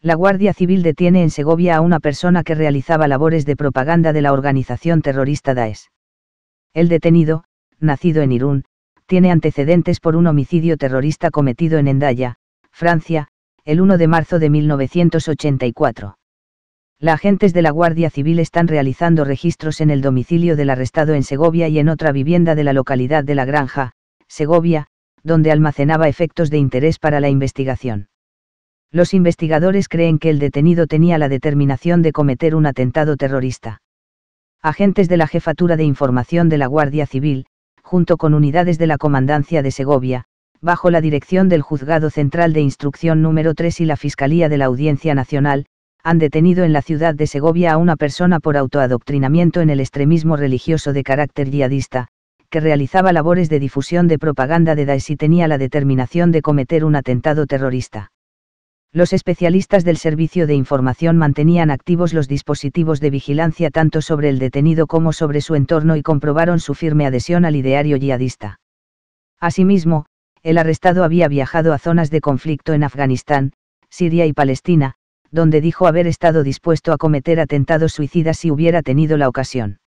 la Guardia Civil detiene en Segovia a una persona que realizaba labores de propaganda de la organización terrorista Daesh. El detenido, nacido en Irún, tiene antecedentes por un homicidio terrorista cometido en Endaya, Francia, el 1 de marzo de 1984. La agentes de la Guardia Civil están realizando registros en el domicilio del arrestado en Segovia y en otra vivienda de la localidad de La Granja, Segovia, donde almacenaba efectos de interés para la investigación. Los investigadores creen que el detenido tenía la determinación de cometer un atentado terrorista. Agentes de la Jefatura de Información de la Guardia Civil, junto con unidades de la Comandancia de Segovia, bajo la dirección del Juzgado Central de Instrucción número 3 y la Fiscalía de la Audiencia Nacional, han detenido en la ciudad de Segovia a una persona por autoadoctrinamiento en el extremismo religioso de carácter yihadista, que realizaba labores de difusión de propaganda de Daesh y tenía la determinación de cometer un atentado terrorista. Los especialistas del Servicio de Información mantenían activos los dispositivos de vigilancia tanto sobre el detenido como sobre su entorno y comprobaron su firme adhesión al ideario yihadista. Asimismo, el arrestado había viajado a zonas de conflicto en Afganistán, Siria y Palestina, donde dijo haber estado dispuesto a cometer atentados suicidas si hubiera tenido la ocasión.